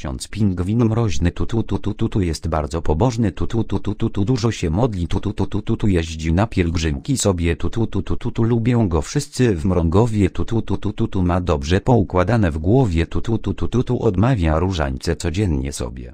Ksiądz pingwin mroźny tutu tutu tutu tu, tu, jest bardzo pobożny tutu tutu tutu tu, dużo się modli tutu tutu tutu jeździ na pielgrzymki sobie tutu tutu tutu lubią go wszyscy w mrągowie tutu tutu tutu ma dobrze poukładane w głowie tutu tutu tutu odmawia różańce codziennie sobie.